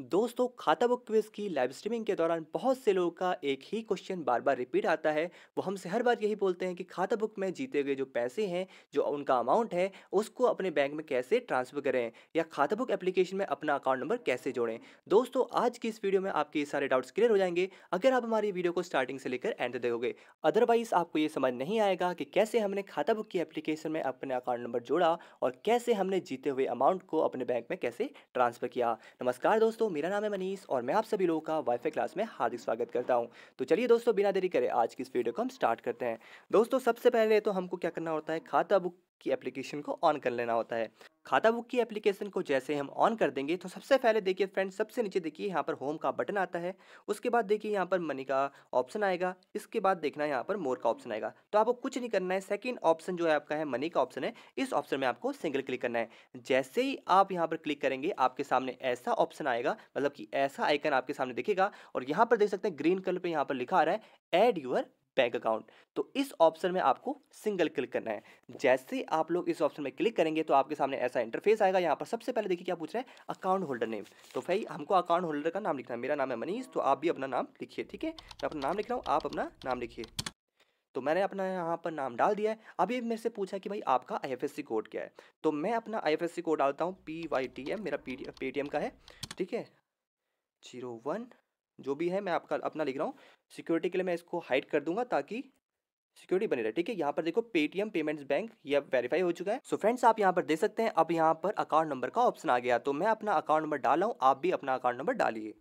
दोस्तों खाता book quiz की लाइव स्ट्रीमिंग के दौरान बहुत से लोगों का एक ही क्वेश्चन बार बार रिपीट आता है वो हमसे हर बार यही बोलते हैं कि खाता बुक में जीते गए जो पैसे हैं जो उनका अमाउंट है उसको अपने बैंक में कैसे ट्रांसफर करें या खाता बुक एप्लीकेशन में अपना अकाउंट नंबर कैसे जोड़ें दोस्तों आज की इस वीडियो में आपके सारे डाउट्स क्लियर हो जाएंगे अगर आप हमारी वीडियो को स्टार्टिंग से लेकर एंड देखोगे अदरवाइज आपको ये समझ नहीं आएगा कि कैसे हमने खाता बुक की एप्लीकेशन में अपने अकाउंट नंबर जोड़ा और कैसे हमने जीते हुए अमाउंट को अपने बैंक में कैसे ट्रांसफर किया नमस्कार दोस्तों दोस्तों मेरा नाम है मनीष और मैं आप सभी लोगों का वाईफाई क्लास में हार्दिक स्वागत करता हूं तो चलिए दोस्तों बिना देरी करें आज की इस वीडियो को हम स्टार्ट करते हैं दोस्तों सबसे पहले तो हमको क्या करना होता है खाता बुक की एप्लीकेशन को ऑन कर लेना होता है खाता बुक की एप्लीकेशन को जैसे हम ऑन कर देंगे तो सबसे पहले देखिए फ्रेंड सबसे नीचे देखिए यहाँ पर होम का बटन आता है उसके बाद देखिए यहाँ पर मनी का ऑप्शन आएगा इसके बाद देखना यहाँ पर मोर का ऑप्शन आएगा तो आपको कुछ नहीं करना है सेकेंड ऑप्शन जो है आपका है मनी का ऑप्शन है इस ऑप्शन में आपको सिंगल क्लिक करना है जैसे ही आप यहाँ पर क्लिक करेंगे आपके सामने ऐसा ऑप्शन आएगा मतलब कि ऐसा आइकन आपके सामने दिखेगा और यहाँ पर देख सकते हैं ग्रीन कलर पर यहाँ पर लिखा आ रहा है एड यूर बैंक अकाउंट तो इस ऑप्शन में आपको सिंगल क्लिक करना है जैसे आप लोग इस ऑप्शन में क्लिक करेंगे तो आपके सामने ऐसा इंटरफेस आएगा यहाँ पर सबसे पहले देखिए क्या पूछ रहे हैं अकाउंट होल्डर नेम तो भाई हमको अकाउंट होल्डर का नाम लिखना है मेरा नाम है मनीष तो आप भी अपना नाम लिखिए ठीक है मैं अपना नाम लिख रहा हूँ आप अपना नाम लिखिए तो मैंने अपना यहाँ पर नाम डाल दिया है अभी मेरे से पूछा कि भाई आपका आई कोड क्या है तो मैं अपना आई कोड डालता हूँ पी वाई टी एम मेरा पी पेटीएम का है ठीक है जीरो वन जो भी है मैं आपका अपना लिख रहा हूँ सिक्योरिटी के लिए मैं इसको हाइड कर दूंगा ताकि सिक्योरिटी बनी रहे ठीक है यहाँ पर देखो पेटीएम पेमेंट्स बैंक ये वेरीफाई हो चुका है सो so फ्रेंड्स आप यहाँ पर देख सकते हैं अब यहाँ पर अकाउंट नंबर का ऑप्शन आ गया तो मैं अपना अकाउंट नंबर डाला हूँ आप भी अपना अकाउंट नंबर डालिए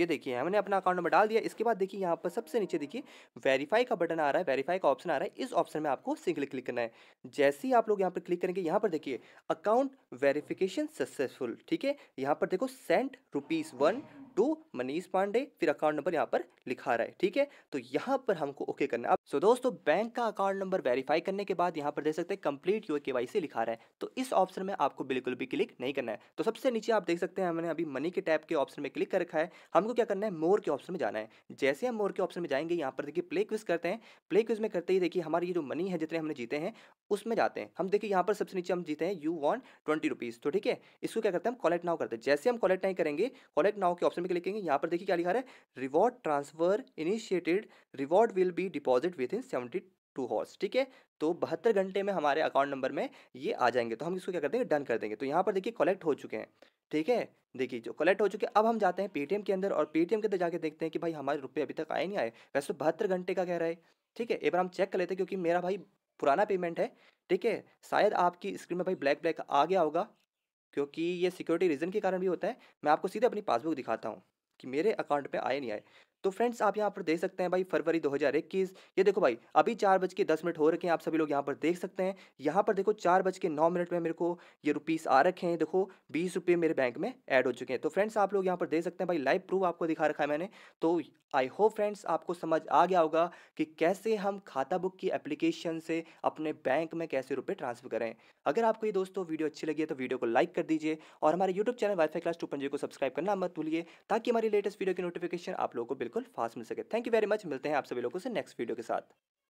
ये देखिए हमने अपना अकाउंट नंबर डाल दिया इसके बाद देखिए यहाँ पर सबसे नीचे देखिए वेरीफाई का बटन आ रहा है वेरीफाई का ऑप्शन आ रहा है इस ऑप्शन में आपको सिंगल क्लिक करना है जैसे ही आप लोग यहाँ पर क्लिक करेंगे यहाँ पर देखिए अकाउंट वेरिफिकेशन सक्सेसफुल ठीक है यहाँ पर देखो sent rupees one two Manish Pandey फिर अकाउंट नंबर यहाँ पर लिखा रहा है ठीक है तो यहाँ पर हमको ओके करना है सो दोस्तों बैंक का अकाउंट नंबर वेरीफाई करने के बाद यहाँ पर देख सकते हैं कंप्लीट यू के लिखा रहा है तो इस ऑप्शन में आपको बिल्कुल भी क्लिक नहीं करना है तो सबसे नीचे आप देख सकते हैं हमने अभी मनी के टैप के ऑप्शन में क्लिक कर रखा है हमको क्या करना है मोर के ऑप्शन में जाना है जैसे हम मोर के ऑप्शन में जाएंगे यहाँ पर देखिए प्ले क्विज करते हैं प्ले क्विज में करते ही देखिए हमारे ये जो मनी है जितने हमने जीते हैं उसमें जाते हैं हम देखिए यहाँ पर सबसे नीचे हम जीते हैं यू वॉन्ट ट्वेंटी रुपीज़ तो ठीक है इसको क्या करते हैं हम कॉलेक्ट नाउ करते हैं जैसे हम कॉलेक्ट नहीं करेंगे कॉलेक्ट नाउ के ऑप्शन खोल के लिखेंगे यहाँ पर देखिए क्या लिखा है reward transfer initiated reward will be deposit within seventy two hours ठीक है तो बहत्तर घंटे में हमारे अकाउंट नंबर में ये आ जाएंगे तो हम इसको क्या कर देंगे डन कर देंगे तो यहाँ पर देखिए कलेक्ट हो चुके हैं ठीक है देखिए जो कलेक्ट हो चुके अब हम जाते हैं पेटीएम के अंदर और पेटीएम के अंदर जाके देखते हैं कि भाई हमारे रुपये अभी तक आए नहीं आए वैसे तो बहत्तर घंटे का कह रहा है ठीक है एक बार हम चेक कर लेते हैं क्योंकि मेरा भाई पुराना पेमेंट है ठीक है शायद आपकी स्क्रीन में भाई ब्लैक ब्लैक आ गया होगा क्योंकि ये सिक्योरिटी रीज़न के कारण भी होता है मैं आपको सीधे अपनी पासबुक दिखाता हूँ कि मेरे अकाउंट में आए नहीं आए तो फ्रेंड्स आप यहाँ पर देख सकते हैं भाई फरवरी 2021 ये देखो भाई अभी चार बज के दस मिनट हो रखे हैं आप सभी लोग यहाँ पर देख सकते हैं यहाँ पर देखो चार बज के नौ मिनट में मेरे को ये रुपीस आ रखे हैं देखो बीस रुपये मेरे बैंक में ऐड हो चुके हैं तो फ्रेंड्स आप लोग यहाँ पर देख सकते हैं भाई लाइव प्रूफ आपको दिखा रखा है मैंने तो आई होप फ्रेंड्स आपको समझ आ गया होगा कि कैसे हम खाता बुक की एप्लीकेशन से अपने बैंक में कैसे रुपये ट्रांसफर करें अगर आपको ये दोस्तों वीडियो अच्छी लगी है तो वीडियो को लाइक कर दीजिए और हमारे YouTube channel WiFi class two को सब्सक्राइब करना मत भूलिए ताकि हमारी लेटेस्ट वीडियो की नोटिफिकेशन आप लोगों को बिल्कुल फास्ट मिल सके थैंक यू वेरी मच मिलते हैं आप सभी लोगों से नेक्स्ट वीडियो के साथ